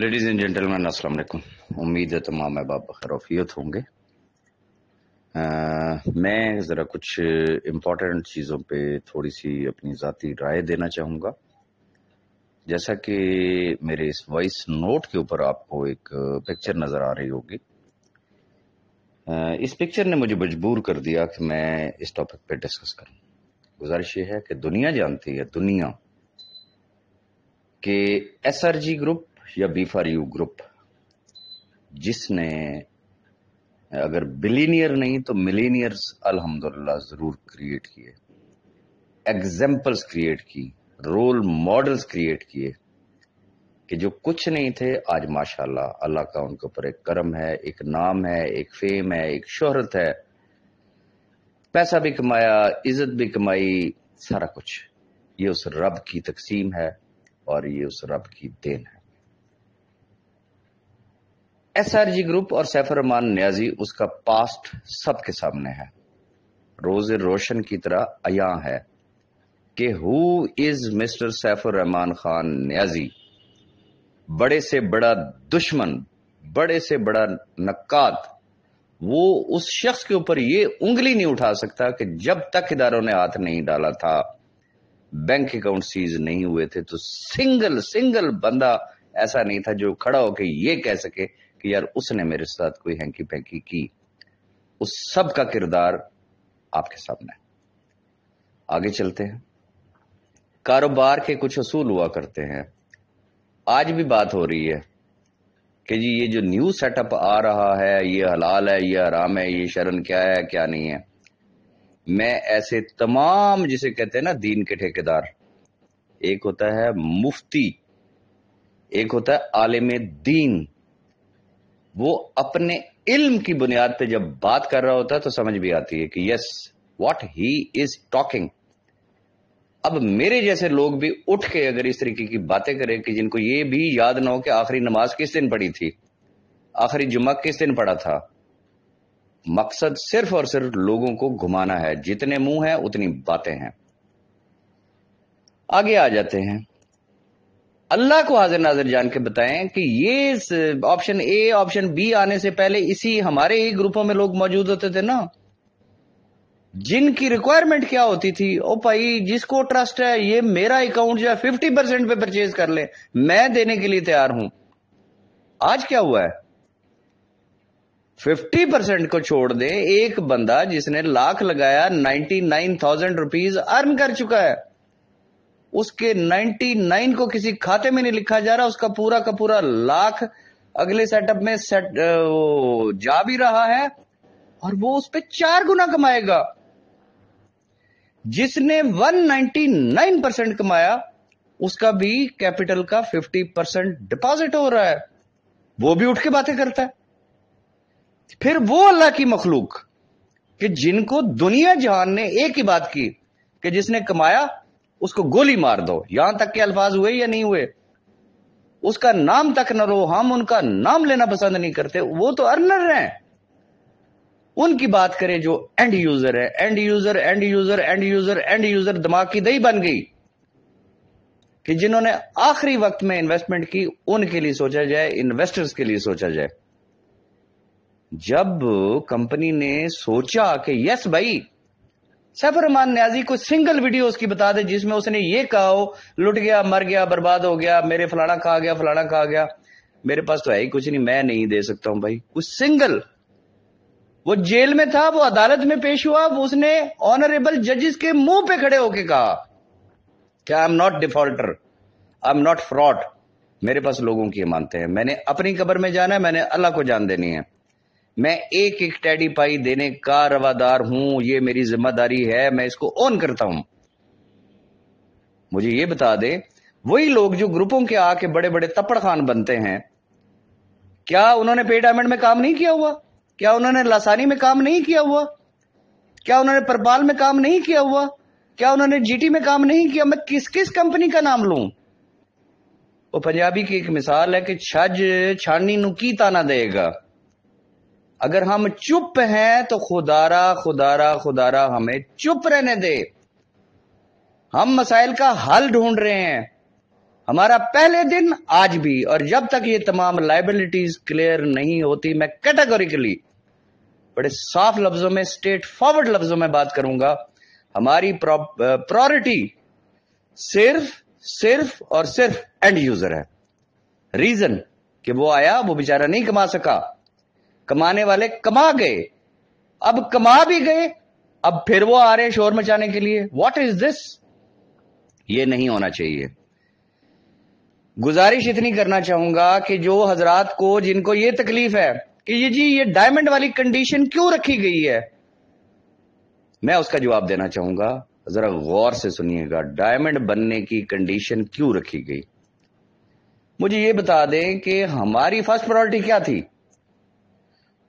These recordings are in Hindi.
लेडीज एंड जेंटलमैन अस्सलाम वालेकुम उम्मीद है तमाम अहबाब खरफियत होंगे आ, मैं ज़रा कुछ इम्पोर्टेंट चीज़ों पे थोड़ी सी अपनी ज़ाती राय देना चाहूँगा जैसा कि मेरे इस वॉइस नोट के ऊपर आपको एक पिक्चर नज़र आ रही होगी इस पिक्चर ने मुझे मजबूर कर दिया कि मैं इस टॉपिक पे डिस्कस करूँ गुजारिश ये है कि दुनिया जानती है दुनिया आर जी ग्रुप या बी फॉर यू ग्रुप जिसने अगर बिलीनियर नहीं तो मिलीनियर्स अल्हम्दुलिल्लाह जरूर क्रिएट किए एग्जाम्पल्स क्रिएट की रोल मॉडल्स क्रिएट किए कि जो कुछ नहीं थे आज माशाल्लाह अल्लाह का उनके ऊपर एक कर्म है एक नाम है एक फेम है एक शोहरत है पैसा भी कमाया इज्जत भी कमाई सारा कुछ ये उस रब की तकसीम है और ये उस रब की देन है एसआरजी ग्रुप और सैफरमान न्याजी उसका पास्ट सबके सामने है रोज रोशन की तरह अया है कि who is mister Saifur Rahman Khan Niazi बड़े से बड़ा दुश्मन बड़े से बड़ा नक्कात वो उस शख्स के ऊपर ये उंगली नहीं उठा सकता कि जब तक इधारों ने हाथ नहीं डाला था बैंक अकाउंट सीज नहीं हुए थे तो सिंगल सिंगल बंदा ऐसा नहीं था जो खड़ा होकर ये कह सके कि यार उसने मेरे साथ कोई हैंकी पैंकी की उस सब का किरदार आपके सामने आगे चलते हैं कारोबार के कुछ असूल हुआ करते हैं आज भी बात हो रही है कि जी ये जो न्यू सेटअप आ रहा है ये हलाल है ये आराम है ये शरण क्या है क्या नहीं है मैं ऐसे तमाम जिसे कहते हैं ना दीन के ठेकेदार एक होता है मुफ्ती एक होता है आलिम दीन वो अपने इल्म की बुनियाद पे जब बात कर रहा होता है तो समझ भी आती है कि yes what he is talking अब मेरे जैसे लोग भी उठ के अगर इस तरीके की बातें करें कि जिनको ये भी याद ना हो कि आखिरी नमाज किस दिन पड़ी थी आखिरी जुमा किस दिन पड़ा था मकसद सिर्फ और सिर्फ लोगों को घुमाना है जितने मुंह हैं उतनी बातें हैं आगे आ जाते हैं अल्लाह को हाजिर नाजिर जान के बताएं कि ये ऑप्शन ए ऑप्शन बी आने से पहले इसी हमारे ही ग्रुपों में लोग मौजूद होते थे ना जिनकी रिक्वायरमेंट क्या होती थी ओ भाई जिसको ट्रस्ट है ये मेरा अकाउंट जो है फिफ्टी परसेंट पे परचेज कर ले मैं देने के लिए तैयार हूं आज क्या हुआ है फिफ्टी परसेंट को छोड़ दे एक बंदा जिसने लाख लगाया ninety nine thousand rupees earn कर चुका है उसके 99 को किसी खाते में नहीं लिखा जा रहा उसका पूरा का पूरा लाख अगले सेटअप में सेट वो जा भी रहा है और वो उस पर चार गुना कमाएगा जिसने 199 परसेंट कमाया उसका भी कैपिटल का 50 परसेंट डिपॉजिट हो रहा है वो भी उठ के बातें करता है फिर वो अल्लाह की मखलूक कि जिनको दुनिया जहान ने एक ही बात की कि जिसने कमाया उसको गोली मार दो यहां तक के अल्फाज हुए या नहीं हुए उसका नाम तक न रो हम उनका नाम लेना पसंद नहीं करते वो तो अर्नर हैं उनकी बात करें जो एंड यूजर है end user end user end user end user दिमाग की दही बन गई कि जिन्होंने आखिरी वक्त में इन्वेस्टमेंट की उनके लिए सोचा जाए इन्वेस्टर्स के लिए सोचा जाए जब कंपनी ने सोचा कि यस भाई सैफरमान न्याजी को सिंगल वीडियो उसकी बता दे जिसमें उसने ये कहा हो लुट गया मर गया बर्बाद हो गया मेरे फलाना खा गया फलाना खा गया मेरे पास तो है ही कुछ नहीं मैं नहीं दे सकता हूं भाई कुछ सिंगल वो जेल में था वो अदालत में पेश हुआ वो उसने ऑनरेबल जजेस के मुंह पे खड़े होके कहा क्या I am not defaulter I am not fraud मेरे पास लोगों की मानते हैं मैंने अपनी कबर में जाना है मैंने अल्लाह को जान देनी है मैं एक एक टैडी पाई देने का रवादार हूं ये मेरी जिम्मेदारी है मैं इसको ऑन करता हूं मुझे ये बता दे वही लोग जो ग्रुपों के आके बड़े बड़े तपड़ खान बनते हैं क्या उन्होंने पे डायमंड में काम नहीं किया हुआ क्या उन्होंने लासानी में काम नहीं किया हुआ क्या उन्होंने परपाल में काम नहीं किया हुआ क्या उन्होंने जीटी में काम नहीं किया मैं किस किस कंपनी का नाम लू वो पंजाबी की एक मिसाल है कि छज छानी की ताना देगा अगर हम चुप हैं तो खुदारा खुदारा खुदारा हमें चुप रहने दे हम मसाइल का हल ढूंढ रहे हैं हमारा पहले दिन आज भी और जब तक ये तमाम लाइबिलिटीज क्लियर नहीं होती मैं कैटेगोरिकली बड़े साफ लफ्जों में स्टेट फॉरवर्ड लफ्जों में बात करूंगा हमारी प्रायोरिटी सिर्फ सिर्फ और सिर्फ एंड यूजर है रीजन कि वो आया वो बेचारा नहीं कमा सका कमाने वाले कमा गए अब कमा भी गए अब फिर वो आ रहे शोर मचाने के लिए वॉट इज दिस ये नहीं होना चाहिए गुजारिश इतनी करना चाहूंगा कि जो हजरात को जिनको ये तकलीफ है कि ये जी ये डायमंड वाली कंडीशन क्यों रखी गई है मैं उसका जवाब देना चाहूंगा जरा गौर से सुनिएगा डायमंड बनने की कंडीशन क्यों रखी गई मुझे ये बता दें कि हमारी फर्स्ट प्रायोरिटी क्या थी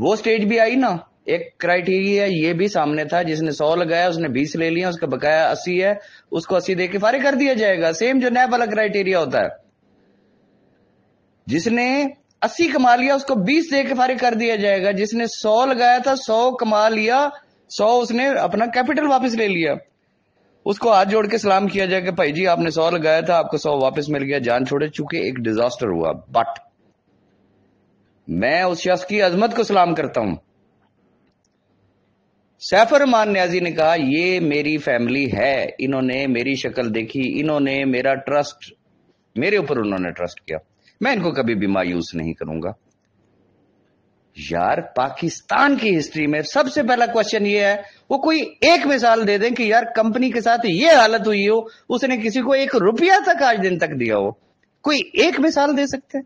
वो स्टेज भी आई ना एक क्राइटेरिया ये भी सामने था जिसने सौ लगाया उसने बीस ले लिया उसका बकाया अस्सी है उसको अस्सी दे के फारिग कर दिया जाएगा सेम जो नैब वाला क्राइटेरिया होता है जिसने अस्सी कमा लिया उसको बीस दे के फारिग कर दिया जाएगा जिसने सौ लगाया था सौ कमा लिया सौ उसने अपना कैपिटल वापस ले लिया उसको हाथ जोड़ के सलाम किया जाएगा भाई जी आपने सौ लगाया था आपको सौ वापस मिल गया जान छोड़े चूंकि एक डिजास्टर हुआ बट मैं उस शख्स की अजमत को सलाम करता हूं सैफरमान न्याजी ने कहा ये मेरी फैमिली है इन्होंने मेरी शक्ल देखी इन्होंने मेरा ट्रस्ट मेरे ऊपर उन्होंने ट्रस्ट किया मैं इनको कभी भी मायूस नहीं करूंगा यार पाकिस्तान की हिस्ट्री में सबसे पहला क्वेश्चन ये है वो कोई एक मिसाल दे दें कि यार कंपनी के साथ ये हालत हुई हो उसने किसी को एक रुपया तक आज दिन तक दिया हो कोई एक मिसाल दे सकते हैं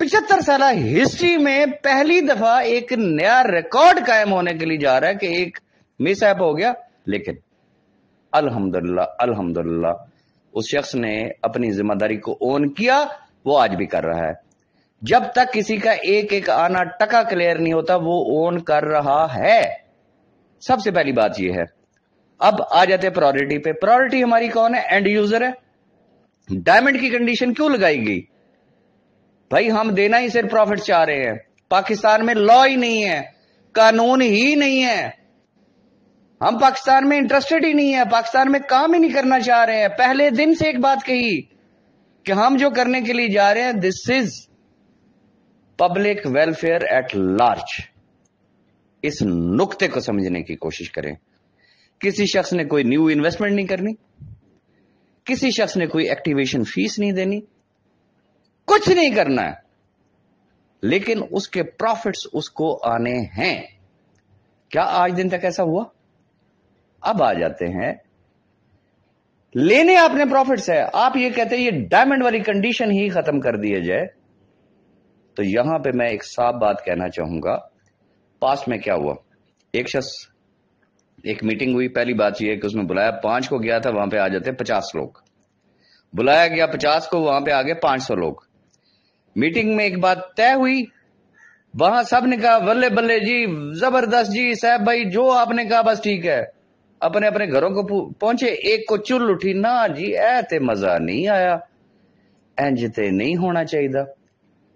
पिछहत्तर साल हिस्ट्री में पहली दफा एक नया रिकॉर्ड कायम होने के लिए जा रहा है कि एक मिस ऐप हो गया लेकिन अल्हम्दुलिल्लाह अल्हम्दुलिल्लाह उस शख्स ने अपनी जिम्मेदारी को ओन किया वो आज भी कर रहा है जब तक किसी का एक एक आना टका क्लियर नहीं होता वो ओन कर रहा है सबसे पहली बात ये है अब आ जाते प्रायोरिटी पे प्रायोरिटी हमारी कौन है एंड यूजर है डायमंड की कंडीशन क्यों लगाई गई भाई हम देना ही सिर्फ प्रॉफिट चाह रहे हैं पाकिस्तान में लॉ ही नहीं है कानून ही नहीं है हम पाकिस्तान में इंटरेस्टेड ही नहीं है पाकिस्तान में काम ही नहीं करना चाह रहे हैं पहले दिन से एक बात कही कि हम जो करने के लिए जा रहे हैं this is public welfare at large इस नुक्ते को समझने की कोशिश करें किसी शख्स ने कोई न्यू इन्वेस्टमेंट नहीं करनी किसी शख्स ने कोई एक्टिवेशन फीस नहीं देनी कुछ नहीं करना है लेकिन उसके प्रॉफिट्स उसको आने हैं क्या आज दिन तक ऐसा हुआ अब आ जाते हैं लेने आपने प्रॉफिट्स है आप ये कहते हैं ये डायमंड वाली कंडीशन ही खत्म कर दिए जाए तो यहां पे मैं एक साफ बात कहना चाहूंगा पास्ट में क्या हुआ एक शख्स एक मीटिंग हुई पहली बात यह कि उसमें बुलाया पांच को गया था वहां पे आ जाते पचास लोग बुलाया गया पचास को वहां पे आ गए पांच सौ लोग मीटिंग में एक बात तय हुई वहां सबने कहा बल्ले बल्ले जी जबरदस्त जी साहब भाई जो आपने कहा बस ठीक है अपने अपने घरों को पहुंचे एक को चुल उठी ना जी ऐ ते मजा नहीं आया इंज ते नहीं होना चाहिए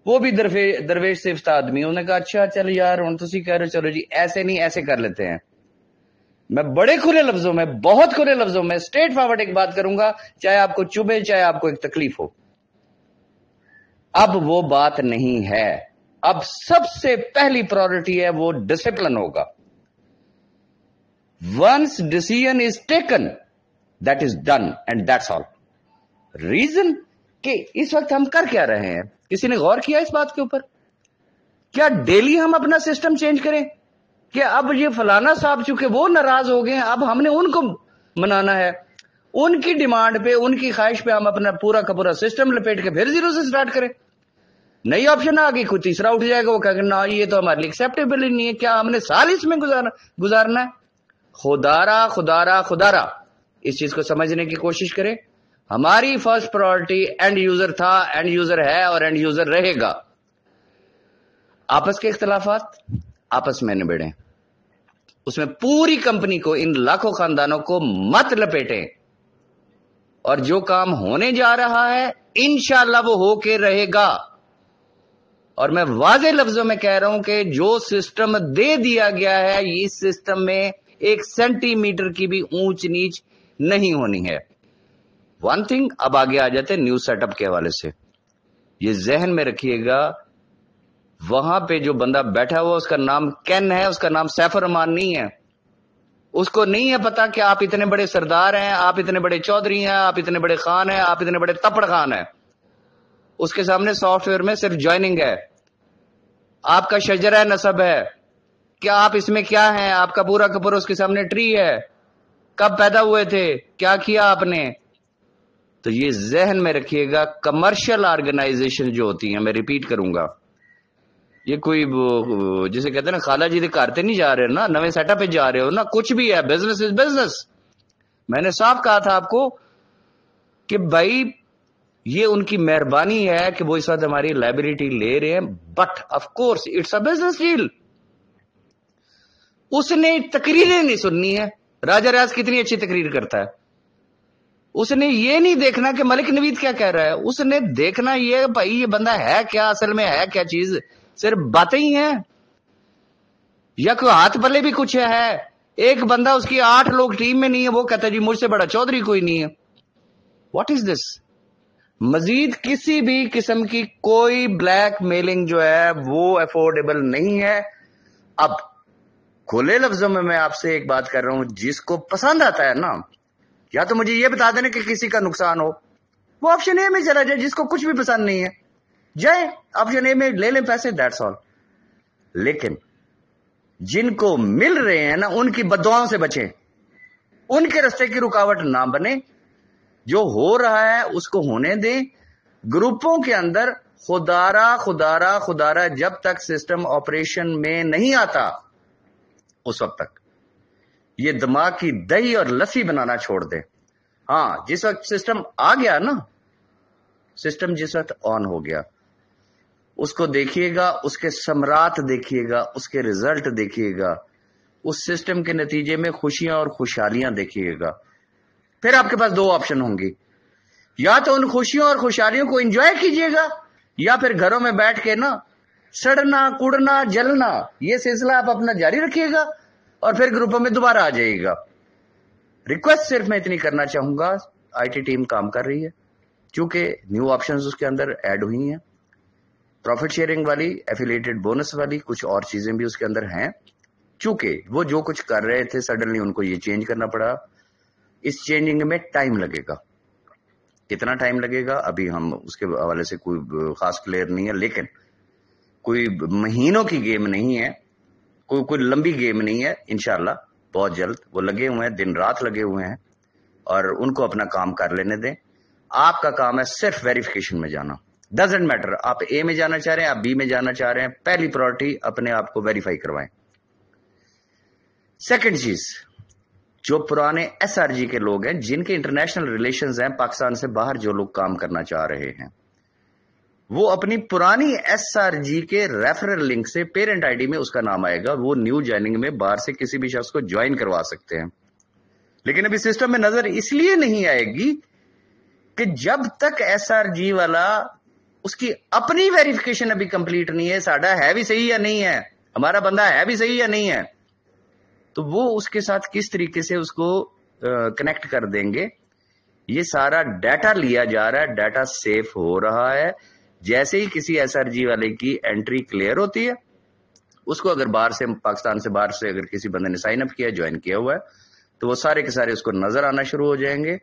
वो भी दरवे दरवेश से आदमी उन्होंने कहा अच्छा चल यार हूं तुम कह रहे हो चलो जी ऐसे नहीं ऐसे कर लेते हैं मैं बड़े खुले लफ्जों में बहुत खुले लफ्जों में स्ट्रेट फॉरवर्ड एक बात करूंगा चाहे आपको चुभे चाहे आपको एक तकलीफ हो अब वो बात नहीं है अब सबसे पहली प्रायोरिटी है वो डिसिप्लिन होगा once decision is taken that is done and that's all reason कि इस वक्त हम कर क्या रहे हैं किसी ने गौर किया इस बात के ऊपर क्या डेली हम अपना सिस्टम चेंज करें कि अब ये फलाना साहब चूंकि वो नाराज हो गए अब हमने उनको मनाना है उनकी डिमांड पे उनकी ख्वाहिश पे हम अपना पूरा का पूरा सिस्टम लपेट के फिर जीरो से स्टार्ट करें नई ऑप्शन आ गई कोई तीसरा उठ जाएगा वो कहेंगे ना ये तो हमारे लिए एक्सेप्टेबल ही नहीं है क्या हमने साल इसमें गुजारना गुजारना है खुदारा खुदारा खुदारा इस चीज को समझने की कोशिश करें हमारी फर्स्ट प्रायोरिटी एंड यूजर था एंड यूजर है और एंड यूजर रहेगा आपस के इख्तलाफात आपस में निबेड़े उसमें पूरी कंपनी को इन लाखों खानदानों को मत लपेटे और जो काम होने जा रहा है इनशाला वो होके रहेगा और मैं वाजे लफ्जों में कह रहा हूं कि जो सिस्टम दे दिया गया है इस सिस्टम में एक सेंटीमीटर की भी ऊंच नीच नहीं होनी है वन थिंग अब आगे आ जाते न्यू सेटअप के हवाले से ये जहन में रखिएगा वहां पे जो बंदा बैठा हुआ उसका नाम कैन है उसका नाम सैफर रहमान नहीं है उसको नहीं है पता कि आप इतने बड़े सरदार हैं आप इतने बड़े चौधरी हैं आप इतने बड़े खान हैं आप इतने बड़े तपड़ खान हैं उसके सामने सॉफ्टवेयर में सिर्फ ज्वाइनिंग है आपका शजरा नसब है क्या आप इसमें क्या है आपका पूरा कपूर उसके सामने ट्री है कब पैदा हुए थे क्या किया आपने तो ये जहन में रखिएगा कमर्शियल ऑर्गेनाइजेशन जो होती है मैं रिपीट करूंगा ये कोई जिसे कहते हैं ना खाला जी के घर दिखाते नहीं जा रहे हो ना नवे सेटअप पे जा रहे हो ना कुछ भी है बिजनेस इज बिजनेस मैंने साफ कहा था आपको कि भाई ये उनकी मेहरबानी है कि वो इस वक्त हमारी लाइबिलिटी ले रहे हैं but of course it's a business deal उसने तकरीरें नहीं सुननी है राजा राज कितनी अच्छी तकरीर करता है उसने ये नहीं देखना कि मलिक नवीद क्या कह रहा है उसने देखना ये भाई ये बंदा है क्या असल में है क्या चीज सिर्फ बातें ही हैं या कोई हाथ पले भी कुछ है एक बंदा उसकी आठ लोग टीम में नहीं है वो कहता जी मुझसे बड़ा चौधरी कोई नहीं है वॉट इज दिस मजीद किसी भी किस्म की कोई ब्लैक मेलिंग जो है वो अफोर्डेबल नहीं है अब खुले लफ्जों में मैं आपसे एक बात कर रहा हूं जिसको पसंद आता है ना या तो मुझे ये बता देना कि किसी का नुकसान हो वो ऑप्शन ए में चला जाए जिसको कुछ भी पसंद नहीं है जाए ऑप्शन ए में ले लें पैसे दैट्स ऑल लेकिन जिनको मिल रहे हैं ना उनकी बदवाओं से बचें उनके रस्ते की रुकावट ना बने जो हो रहा है उसको होने दें ग्रुपों के अंदर खुदारा खुदारा खुदारा जब तक सिस्टम ऑपरेशन में नहीं आता उस वक्त तक ये दिमाग की दही और लस्सी बनाना छोड़ दे हाँ जिस वक्त सिस्टम आ गया ना सिस्टम जिस वक्त ऑन हो गया उसको देखिएगा उसके सम्राट देखिएगा उसके रिजल्ट देखिएगा उस सिस्टम के नतीजे में खुशियां और खुशहालियां देखिएगा फिर आपके पास दो ऑप्शन होंगे या तो उन खुशियों और खुशहालियों को एंजॉय कीजिएगा या फिर घरों में बैठ के ना सड़ना कुड़ना जलना ये सिलसिला आप अपना जारी रखिएगा और फिर ग्रुपों में दोबारा आ जाइएगा रिक्वेस्ट सिर्फ मैं इतनी करना चाहूंगा आईटी टीम काम कर रही है क्योंकि न्यू ऑप्शंस उसके अंदर ऐड हुई हैं प्रॉफिट शेयरिंग वाली एफिलेटेड बोनस वाली कुछ और चीजें भी उसके अंदर हैं क्योंकि वो जो कुछ कर रहे थे सडनली उनको ये चेंज करना पड़ा इस चेंजिंग में टाइम लगेगा कितना टाइम लगेगा अभी हम उसके हवाले से कोई खास क्लियर नहीं है लेकिन कोई महीनों की गेम नहीं है कोई कोई लंबी गेम नहीं है इनशाला बहुत जल्द वो लगे हुए हैं दिन रात लगे हुए हैं और उनको अपना काम कर लेने दें आपका काम है सिर्फ वेरिफिकेशन में जाना डजेंट मैटर आप ए में जाना चाह रहे हैं आप बी में जाना चाह रहे हैं पहली प्रायोरिटी अपने आप को वेरीफाई करवाएं सेकंड चीज जो पुराने जी के लोग हैं जिनके इंटरनेशनल रिलेशन हैं पाकिस्तान से बाहर जो लोग काम करना चाह रहे हैं वो अपनी पुरानी जी के रेफरल लिंक से पेरेंट आईडी में उसका नाम आएगा वो न्यू ज्वाइनिंग में बाहर से किसी भी शख्स को ज्वाइन करवा सकते हैं लेकिन अभी सिस्टम में नजर इसलिए नहीं आएगी कि जब तक जी वाला उसकी अपनी वेरिफिकेशन अभी कंप्लीट नहीं है साडा है भी सही या नहीं है हमारा बंदा है भी सही या नहीं है तो वो उसके साथ किस तरीके से उसको कनेक्ट कर देंगे ये सारा डाटा लिया जा रहा है डाटा सेफ हो रहा है जैसे ही किसी एस वाले की एंट्री क्लियर होती है उसको अगर बाहर से पाकिस्तान से बाहर से अगर किसी बंदे ने साइन अप किया ज्वाइन किया हुआ है तो वो सारे के सारे उसको नजर आना शुरू हो जाएंगे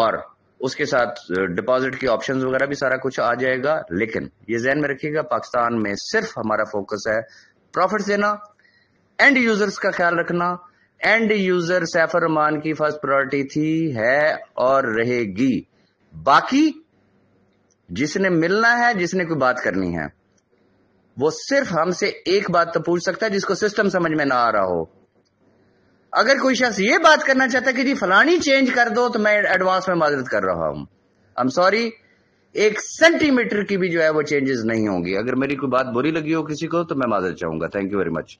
और उसके साथ डिपॉजिट के ऑप्शंस वगैरह भी सारा कुछ आ जाएगा लेकिन ये जहन में रखिएगा पाकिस्तान में सिर्फ हमारा फोकस है प्रॉफिट देना एंड यूजर्स का ख्याल रखना एंड यूजर सैफर रमान की फर्स्ट प्रायोरिटी थी है और रहेगी बाकी जिसने मिलना है जिसने कोई बात करनी है वो सिर्फ हमसे एक बात तो पूछ सकता है जिसको सिस्टम समझ में ना आ रहा हो अगर कोई शख्स ये बात करना चाहता है कि जी फलानी चेंज कर दो तो मैं एडवांस में मदद कर रहा हूं आई एम सॉरी एक सेंटीमीटर की भी जो है वो चेंजेस नहीं होंगी अगर मेरी कोई बात बुरी लगी हो किसी को तो मैं माजर चाहूंगा थैंक यू वेरी मच